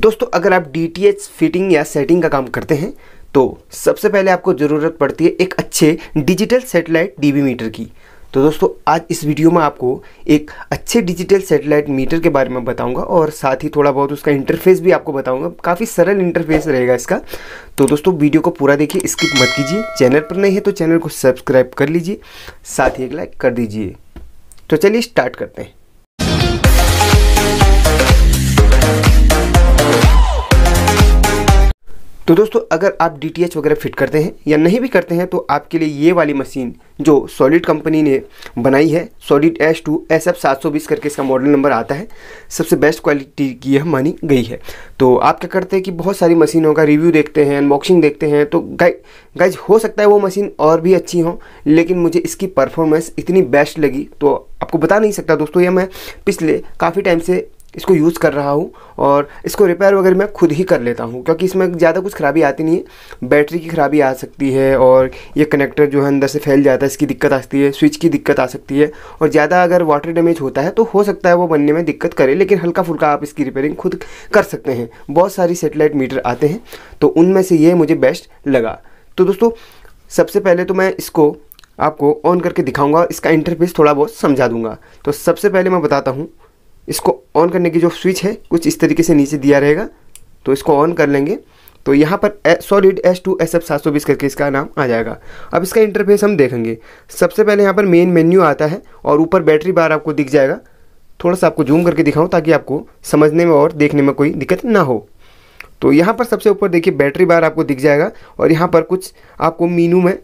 दोस्तों अगर आप डी फिटिंग या सेटिंग का काम करते हैं तो सबसे पहले आपको ज़रूरत पड़ती है एक अच्छे डिजिटल सेटेलाइट डी मीटर की तो दोस्तों आज इस वीडियो में आपको एक अच्छे डिजिटल सेटेलाइट मीटर के बारे में बताऊंगा और साथ ही थोड़ा बहुत उसका इंटरफेस भी आपको बताऊंगा काफ़ी सरल इंटरफेस रहेगा इसका तो दोस्तों वीडियो को पूरा देखिए स्किप मत कीजिए चैनल पर नहीं है तो चैनल को सब्सक्राइब कर लीजिए साथ ही एक लाइक कर दीजिए तो चलिए स्टार्ट करते हैं तो दोस्तों अगर आप डी वगैरह फिट करते हैं या नहीं भी करते हैं तो आपके लिए ये वाली मशीन जो सॉलिड कंपनी ने बनाई है solid S two S F सात सौ बीस करके इसका मॉडल नंबर आता है सबसे बेस्ट क्वालिटी की यह मानी गई है तो आप क्या करते हैं कि बहुत सारी मशीनों का रिव्यू देखते हैं अनबॉक्सिंग देखते हैं तो गाइ गाइज हो सकता है वो मशीन और भी अच्छी हो लेकिन मुझे इसकी परफॉर्मेंस इतनी बेस्ट लगी तो आपको बता नहीं सकता दोस्तों यह मैं पिछले काफ़ी टाइम से इसको यूज़ कर रहा हूँ और इसको रिपेयर वगैरह मैं खुद ही कर लेता हूँ क्योंकि इसमें ज़्यादा कुछ खराबी आती नहीं है बैटरी की खराबी आ सकती है और ये कनेक्टर जो है अंदर से फैल जाता है इसकी दिक्कत आ सकती है स्विच की दिक्कत आ सकती है और ज़्यादा अगर वाटर डैमेज होता है तो हो सकता है वो बनने में दिक्कत करे लेकिन हल्का फुल्का आप इसकी रिपेयरिंग खुद कर सकते हैं बहुत सारी सेटेलाइट मीटर आते हैं तो उनमें से ये मुझे बेस्ट लगा तो दोस्तों सबसे पहले तो मैं इसको आपको ऑन करके दिखाऊंगा इसका इंटरफेस थोड़ा बहुत समझा दूंगा तो सबसे पहले मैं बताता हूँ इसको ऑन करने की जो स्विच है कुछ इस तरीके से नीचे दिया रहेगा तो इसको ऑन कर लेंगे तो यहाँ पर solid S two S F सात सौ बीस करके इसका नाम आ जाएगा अब इसका इंटरफेस हम देखेंगे सबसे पहले यहाँ पर मेन मेन्यू आता है और ऊपर बैटरी बार आपको दिख जाएगा थोड़ा सा आपको जूम करके दिखाऊँ ताकि आपको समझने में और देखने में कोई दिक्कत ना हो तो यहाँ पर सबसे ऊपर देखिए बैटरी बार आपको दिख जाएगा और यहाँ पर कुछ आपको मीनू में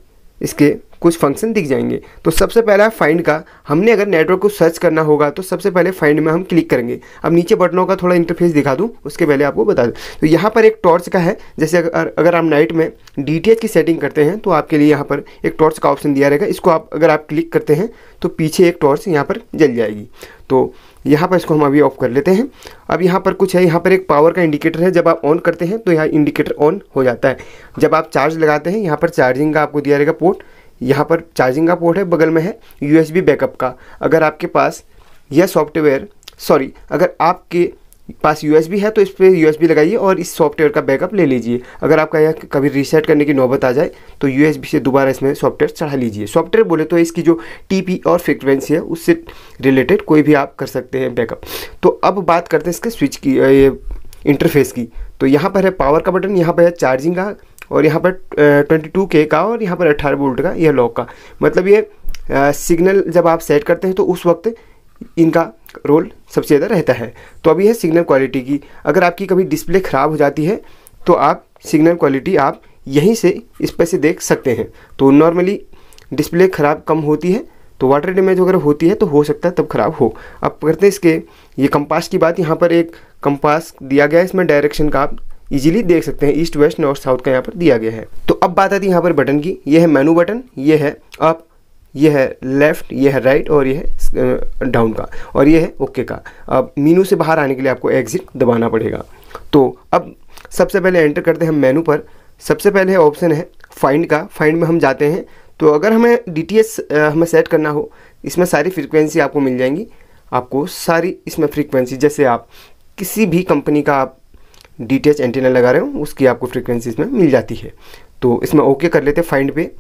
इसके कुछ फंक्शन दिख जाएंगे तो सबसे पहला है फाइंड का हमने अगर नेटवर्क को सर्च करना होगा तो सबसे पहले फाइंड में हम क्लिक करेंगे अब नीचे बटनों का थोड़ा इंटरफेस दिखा दूँ उसके पहले आपको बता दूँ तो यहाँ पर एक टॉर्च का है जैसे अगर अगर आप नाइट में डी की सेटिंग करते हैं तो आपके लिए यहाँ पर एक टॉर्च का ऑप्शन दिया रहेगा इसको आप अगर आप क्लिक करते हैं तो पीछे एक टॉर्च यहाँ पर जल जाएगी तो यहाँ पर इसको हम अभी ऑफ कर लेते हैं अब यहाँ पर कुछ है यहाँ पर एक पावर का इंडिकेटर है जब आप ऑन करते हैं तो यहाँ इंडिकेटर ऑन हो जाता है जब आप चार्ज लगाते हैं यहाँ पर चार्जिंग का आपको दिया रहेगा पोर्ट यहाँ पर चार्जिंग का पोर्ट है बगल में है यू बैकअप का अगर आपके पास यह सॉफ्टवेयर सॉरी अगर आपके पास यू है तो इस पर यू लगाइए और इस सॉफ्टवेयर का बैकअप ले लीजिए अगर आपका यह कभी रीसेट करने की नौबत आ जाए तो यू से दोबारा इसमें सॉफ्टवेयर चढ़ा लीजिए सॉफ्टवेयर बोले तो इसकी जो टी और फ्रिक्वेंसी है उससे रिलेटेड कोई भी आप कर सकते हैं बैकअप तो अब बात करते हैं इसके स्विच की इंटरफेस की तो यहाँ पर है पावर का बटन यहाँ पर है चार्जिंग का और यहाँ पर ट्वेंटी टू के का और यहाँ पर अट्ठारह वोल्ट का यह लॉक का मतलब ये सिग्नल जब आप सेट करते हैं तो उस वक्त इनका रोल सबसे ज़्यादा रहता है तो अभी है सिग्नल क्वालिटी की अगर आपकी कभी डिस्प्ले ख़राब हो जाती है तो आप सिग्नल क्वालिटी आप यहीं से इस पर से देख सकते हैं तो नॉर्मली डिस्प्ले ख़राब कम होती है तो वाटर डैमेज वगैरह होती है तो हो सकता है तब ख़राब हो अब करते हैं इसके ये कंपास की बात यहाँ पर एक कंपास दिया गया है इसमें डायरेक्शन का आप इजीली देख सकते हैं ईस्ट वेस्ट नॉर्थ साउथ का यहाँ पर दिया गया है तो अब बात आती है यहाँ पर बटन की यह है मेनू बटन ये है अप यह है लेफ़्ट यह है राइट और यह है डाउन का और यह है ओके का अब मीनू से बाहर आने के लिए आपको एग्ज़िट दबाना पड़ेगा तो अब सबसे पहले एंटर करते हैं हम मेनू पर सबसे पहले ऑप्शन है फाइंड का फाइंड में हम जाते हैं तो अगर हमें डी हमें सेट करना हो इसमें सारी फ्रिक्वेंसी आपको मिल जाएंगी आपको सारी इसमें फ्रीक्वेंसी जैसे आप किसी भी कंपनी का आप डी टी एच एंटीना लगा रहे हो उसकी आपको फ्रिक्वेंसी इसमें मिल जाती है तो इसमें ओके कर लेते हैं फाइंड पे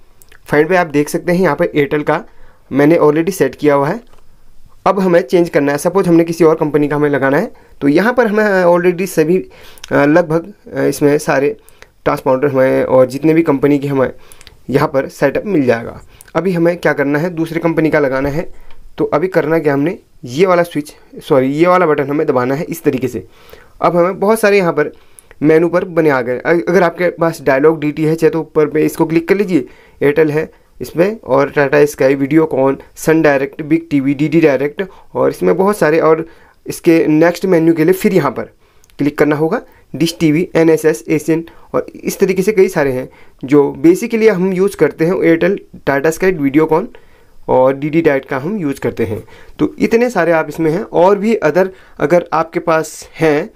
फाइंड पे आप देख सकते हैं यहाँ पर एयरटेल का मैंने ऑलरेडी सेट किया हुआ है अब हमें चेंज करना है सपोज हमने किसी और कंपनी का हमें लगाना है तो यहाँ पर हमें ऑलरेडी सभी लगभग इसमें सारे ट्रांसपाउंडर हमें और जितने भी कंपनी के हमें यहाँ पर सेटअप मिल जाएगा अभी हमें क्या करना है दूसरी कंपनी का लगाना है तो अभी करना क्या हमने ये वाला स्विच सॉरी ये वाला बटन हमें दबाना है इस तरीके से अब हमें बहुत सारे यहाँ पर मेनू पर बने आ गए अगर आपके पास डायलॉग डी है चाहे तो ऊपर पे इसको क्लिक कर लीजिए एयरटेल है इसमें और Tata Sky Videocon Sun Direct Big TV DD Direct और इसमें बहुत सारे और इसके नेक्स्ट मेन्यू के लिए फिर यहाँ पर क्लिक करना होगा डिश टीवी एनएसएस एशियन और इस तरीके से कई सारे हैं जो बेसिकली हम यूज़ करते हैं Airtel Tata Sky Videocon और डी डी डाइट का हम यूज़ करते हैं तो इतने सारे आप इसमें हैं और भी अदर अगर आपके पास हैं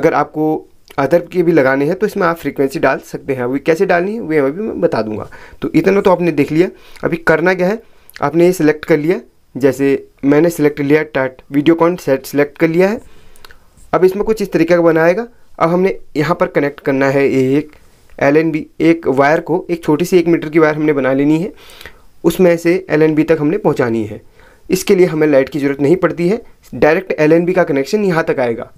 अगर आपको अदर के भी लगाने हैं तो इसमें आप फ्रीक्वेंसी डाल सकते हैं अभी कैसे डालनी है वे अभी मैं बता दूंगा तो इतना तो आपने देख लिया अभी करना क्या है आपने ये सिलेक्ट कर लिया जैसे मैंने सिलेक्ट लिया टाट कॉन सेट सिलेक्ट कर लिया है अब इसमें कुछ इस तरीके का बनाएगा अब हमने यहाँ पर कनेक्ट करना है एक एल एन बी एक वायर को एक छोटी सी एक मीटर की वायर हमने बना लेनी है उसमें से एल तक हमने पहुँचानी है इसके लिए हमें लाइट की ज़रूरत नहीं पड़ती है डायरेक्ट एल का कनेक्शन यहाँ तक आएगा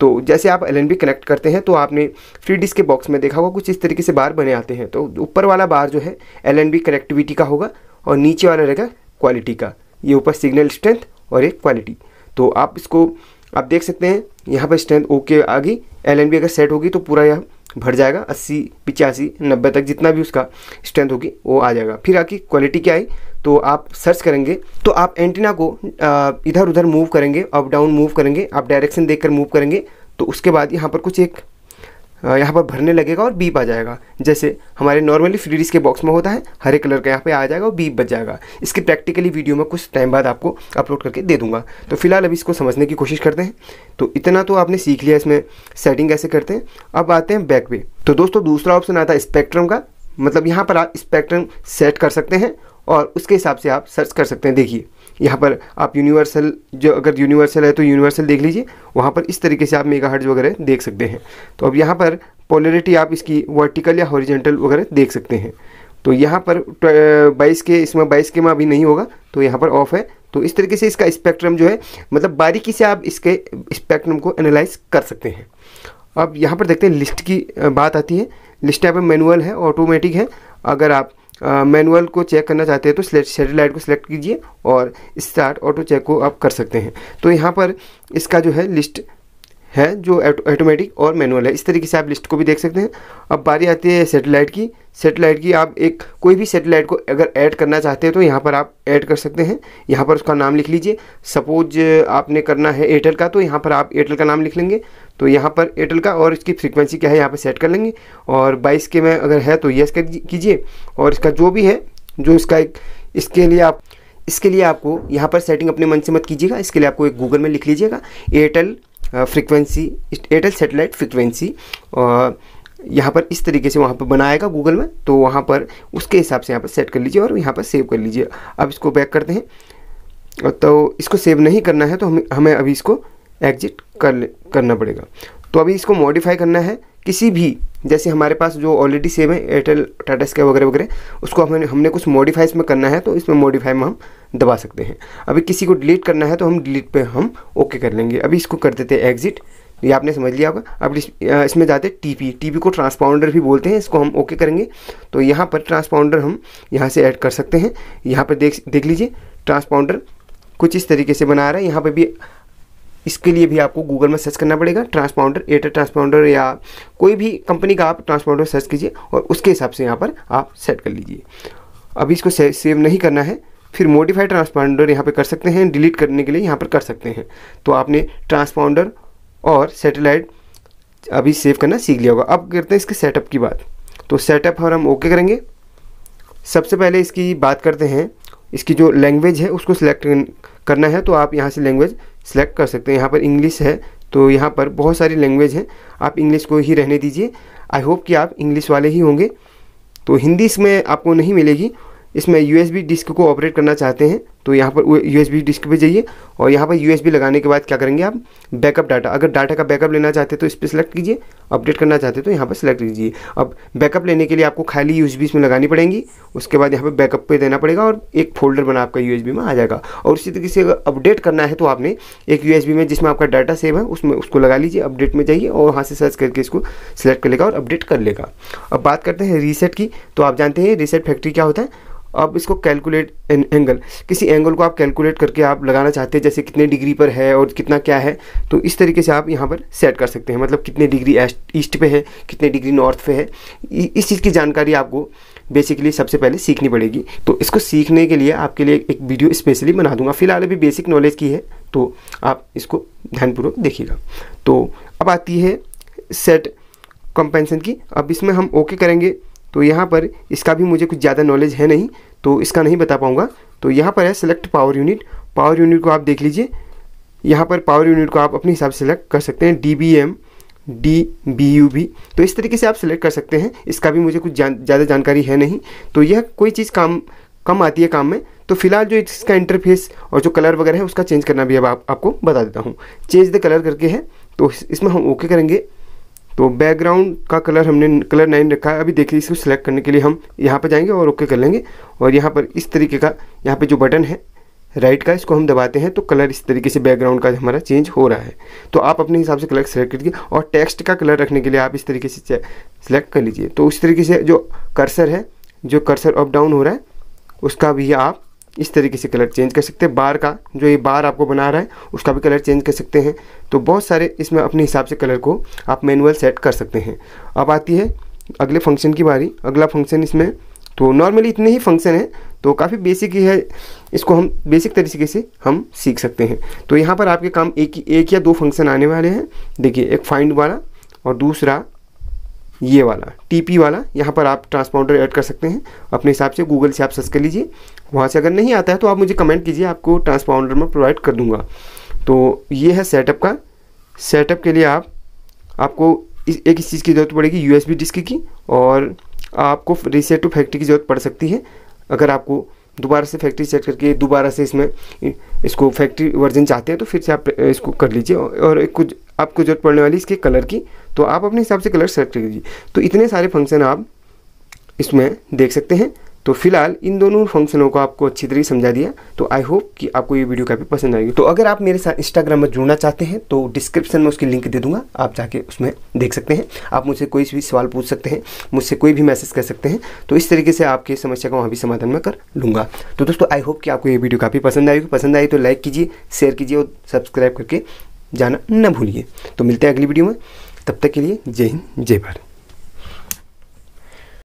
तो जैसे आप एल कनेक्ट करते हैं तो आपने फ्री डिस्क के बॉक्स में देखा होगा कुछ इस तरीके से बार बने आते हैं तो ऊपर वाला बार जो है एल कनेक्टिविटी का होगा और नीचे वाला रहेगा क्वालिटी का ये ऊपर सिग्नल स्ट्रेंथ और एक क्वालिटी तो आप इसको आप देख सकते हैं यहाँ पर स्ट्रेंथ ओके आ गई एल एन बी अगर सेट होगी तो पूरा यह भर जाएगा अस्सी पिचासी नब्बे तक जितना भी उसका स्ट्रेंथ होगी वो आ जाएगा फिर आपकी क्वालिटी क्या आई तो आप सर्च करेंगे तो आप एंटीना को इधर उधर मूव करेंगे अप डाउन मूव करेंगे आप डायरेक्शन देखकर मूव करेंगे तो उसके बाद यहाँ पर कुछ एक यहाँ पर भरने लगेगा और बीप आ जाएगा जैसे हमारे नॉर्मली फ्रीडीज के बॉक्स में होता है हरे कलर का यहाँ पे आ जाएगा और बीप बच जाएगा इसकी प्रैक्टिकली वीडियो में कुछ टाइम बाद आपको अपलोड करके दे दूंगा तो फिलहाल अभी इसको समझने की कोशिश करते हैं तो इतना तो आपने सीख लिया इसमें सेटिंग कैसे करते हैं अब आते हैं बैक पे तो दोस्तों दूसरा ऑप्शन आता है स्पेक्ट्रम का मतलब यहाँ पर आप स्पेक्ट्रम सेट कर सकते हैं और उसके हिसाब से आप सर्च कर सकते हैं देखिए यहाँ पर आप यूनिवर्सल जो अगर यूनिवर्सल है तो यूनिवर्सल देख लीजिए वहाँ पर इस तरीके से आप मेगा वगैरह देख सकते हैं तो अब यहाँ पर पोलरिटी आप इसकी वर्टिकल या हॉरिजेंटल वगैरह देख सकते हैं तो यहाँ पर बाईस के इसमें बाईस के में अभी नहीं होगा तो यहाँ पर ऑफ है तो इस तरीके से इसका स्पेक्ट्रम जो है मतलब बारीकी से आप इसके स्पेक्ट्रम को एनालाइज कर सकते हैं अब यहाँ पर देखते हैं लिस्ट की बात आती है लिस्ट यहाँ पर मैनुअल है ऑटोमेटिक है अगर आप मैनुअल को चेक करना चाहते हैं तो सेटेलाइट को सिलेक्ट कीजिए और स्टार्ट ऑटो चेक को आप कर सकते हैं तो यहाँ पर इसका जो है लिस्ट है जो ऑटोमेटिक और मैनुअल है इस तरीके से आप लिस्ट को भी देख सकते हैं अब बारी आती है सेटेलाइट की सेटेलाइट की आप एक कोई भी सेटेलाइट को अगर ऐड करना चाहते हैं तो यहाँ पर आप ऐड कर सकते हैं यहाँ पर उसका नाम लिख लीजिए सपोज आपने करना है एयरटेल का तो यहाँ पर आप एयरटेल का नाम लिख लेंगे तो यहाँ पर एयरटेल का और इसकी फ्रीक्वेंसी क्या है यहाँ पर सेट कर लेंगे और बाईस के में अगर है तो येस कर कीजिए और इसका जो भी है जो इसका एक इसके लिए आप इसके लिए आपको यहाँ पर सेटिंग अपने मन से मत कीजिएगा इसके लिए आपको एक गूगल में लिख लीजिएगा Airtel frequency Airtel satellite frequency और यहाँ पर इस तरीके से वहाँ पर बनाएगा गूगल में तो वहाँ पर उसके हिसाब से यहाँ पर सेट कर लीजिए और यहाँ पर सेव कर लीजिए अब इसको बैक करते हैं तो इसको सेव नहीं करना है तो हम हमें अभी इसको एग्जिट कर करना पड़ेगा तो अभी इसको मॉडिफाई करना है किसी भी जैसे हमारे पास जो ऑलरेडी सेव है एयरटेल टाटा स्काई वगैरह वगैरह उसको हमने हमने कुछ मॉडिफाई इसमें करना है तो इसमें मॉडिफाई में हम दबा सकते हैं अभी किसी को डिलीट करना है तो हम डिलीट पे हम ओके कर लेंगे अभी इसको कर देते हैं एग्जिट तो ये आपने समझ लिया होगा अब इस, इसमें जाते हैं टीपी टीपी को ट्रांसपाउंडर भी बोलते हैं इसको हम ओके करेंगे तो यहाँ पर ट्रांसपाउंडर हम यहाँ से ऐड कर सकते हैं यहाँ पर देख देख लीजिए ट्रांसपाउंडर कुछ इस तरीके से बना रहा है यहाँ पर भी इसके लिए भी आपको गूगल में सर्च करना पड़ेगा ट्रांसपाउंडर एयरटेल ट्रांसपाउंडर या कोई भी कंपनी का आप ट्रांसपाउंडर सर्च कीजिए और उसके हिसाब से यहाँ पर आप सेट कर लीजिए अभी इसको सेव नहीं करना है फिर मोडिफाइड ट्रांसपाउंडर यहाँ पर कर सकते हैं डिलीट करने के लिए यहाँ पर कर सकते हैं तो आपने ट्रांसपाउंडर और सेटेलाइट अभी सेव करना सीख लिया होगा अब करते हैं इसके सेटअप की बात तो सेटअप और हम ओके करेंगे सबसे पहले इसकी बात करते हैं इसकी जो लैंग्वेज है उसको सिलेक्ट करना है तो आप यहाँ से लैंग्वेज सेलेक्ट कर सकते हैं यहाँ पर इंग्लिश है तो यहाँ पर बहुत सारी लैंग्वेज हैं आप इंग्लिश को ही रहने दीजिए आई होप कि आप इंग्लिश वाले ही होंगे तो हिंदी इसमें आपको नहीं मिलेगी इसमें यू डिस्क को ऑपरेट करना चाहते हैं तो यहाँ पर यू एस बी डिस्क पर जाइए और यहाँ पर यू एस बी लगाने के बाद क्या करेंगे आप बैकअप डाटा अगर डाटा का बैकअप लेना चाहते हैं तो इस पर सेलेक्ट कीजिए अपडेट करना चाहते हैं तो यहाँ पर सिलेक्ट कीजिए अब बैकअप लेने के लिए आपको खाली यू एस बी इसमें लगानी पड़ेगी उसके बाद यहाँ पर बैकअप पे देना पड़ेगा और एक फोल्डर बना आपका यू एस बी में आ जाएगा और उसी तरीके से अगर अपडेट करना है तो आपने एक यू एस बी में जिसमें आपका डाटा सेव है उसमें उसको लगा लीजिए अपडेट में जाइए और वहाँ से सर्च करके इसको सिलेक्ट कर लेगा और अपडेट कर लेगा अब बात करते हैं रीसेट की तो आप जानते हैं रीसेट फैक्ट्री क्या होता है आप इसको कैलकुलेट एन, एंगल किसी एंगल को आप कैलकुलेट करके आप लगाना चाहते हैं जैसे कितने डिग्री पर है और कितना क्या है तो इस तरीके से आप यहाँ पर सेट कर सकते हैं मतलब कितने डिग्री ईस्ट पे है कितने डिग्री नॉर्थ पे है इस चीज़ की जानकारी आपको बेसिकली सबसे पहले सीखनी पड़ेगी तो इसको सीखने के लिए आपके लिए एक वीडियो स्पेशली बना दूंगा फिलहाल अभी बेसिक नॉलेज की है तो आप इसको ध्यानपूर्वक देखिएगा तो अब आती है सेट कंपेंसन की अब इसमें हम ओके करेंगे तो यहाँ पर इसका भी मुझे कुछ ज़्यादा नॉलेज है नहीं तो इसका नहीं बता पाऊँगा तो यहाँ पर है select power unit power unit को आप देख लीजिए यहाँ पर पावर यूनिट को आप अपने हिसाब से सेलेक्ट कर सकते हैं D B M D B U भी तो इस तरीके से आप सेलेक्ट कर सकते हैं इसका भी मुझे कुछ ज़्यादा जान, जानकारी है नहीं तो यह कोई चीज़ काम कम आती है काम में तो फिलहाल जो इसका इंटरफेस और जो कलर वगैरह है उसका चेंज करना भी अब आप, आपको बता देता हूँ चेंज द कलर करके है तो इसमें हम ओके करेंगे तो बैकग्राउंड का कलर हमने कलर नाइन रखा है अभी देखिए इसको सिलेक्ट करने के लिए हम यहाँ पर जाएंगे और ओके कर लेंगे और यहाँ पर इस तरीके का यहाँ पर जो बटन है राइट का इसको हम दबाते हैं तो कलर इस तरीके से बैकग्राउंड का हमारा चेंज हो रहा है तो आप अपने हिसाब से कलर सेलेक्ट करिए और टेक्स्ट का कलर रखने के लिए आप इस तरीके से सेलेक्ट कर लीजिए तो उस तरीके से जो कर्सर है जो कर्सर अप डाउन हो रहा है उसका भी आप इस तरीके से कलर चेंज कर सकते हैं बार का जो ये बार आपको बना रहा है उसका भी कलर चेंज कर सकते हैं तो बहुत सारे इसमें अपने हिसाब से कलर को आप मैनुअल सेट कर सकते हैं अब आती है अगले फंक्शन की बारी अगला फंक्शन इसमें तो नॉर्मली इतने ही फंक्शन हैं तो काफ़ी बेसिक ही है इसको हम बेसिक तरीके से हम सीख सकते हैं तो यहाँ पर आपके काम एक एक या दो फंक्शन आने वाले हैं देखिए एक फाइंड वाला और दूसरा ये वाला टीपी वाला यहाँ पर आप ट्रांसपाउंडर ऐड कर सकते हैं अपने हिसाब से गूगल से आप सर्च कर लीजिए वहाँ से अगर नहीं आता है तो आप मुझे कमेंट कीजिए आपको ट्रांसपाउंडर में प्रोवाइड कर दूँगा तो ये है सेटअप का सेटअप के लिए आप आपको इस, एक इस चीज़ की ज़रूरत पड़ेगी यू डिस्क की और आपको रीसेट टू फैक्ट्री की ज़रूरत पड़ सकती है अगर आपको दोबारा से फैक्ट्री सेट करके दोबारा से इसमें इसको फैक्ट्री वर्जन चाहते हैं तो फिर से आप इसको कर लीजिए और कुछ आपको जरूरत पड़ने वाली इसके कलर की तो आप अपने हिसाब से कलर सेलेक्ट कर लीजिए तो इतने सारे फंक्शन आप इसमें देख सकते हैं तो फिलहाल इन दोनों फंक्शनों को आपको अच्छी तरीके समझा दिया तो आई होप कि आपको ये वीडियो काफ़ी पसंद आएगी तो अगर आप मेरे साथ इंस्टाग्राम में जुड़ना चाहते हैं तो डिस्क्रिप्शन में उसकी लिंक दे दूंगा आप जाके उसमें देख सकते हैं आप मुझसे कोई भी सवाल पूछ सकते हैं मुझसे कोई भी मैसेज कर सकते हैं तो इस तरीके से आपकी समस्या का वहाँ भी समाधान मैं कर लूँगा तो दोस्तों आई होप कि आपको ये वीडियो काफ़ी पसंद आएगी पसंद आई तो लाइक कीजिए शेयर कीजिए और सब्सक्राइब करके जाना न भूलिए तो मिलते हैं अगली वीडियो में तब तक के लिए जय हिंद जय भारत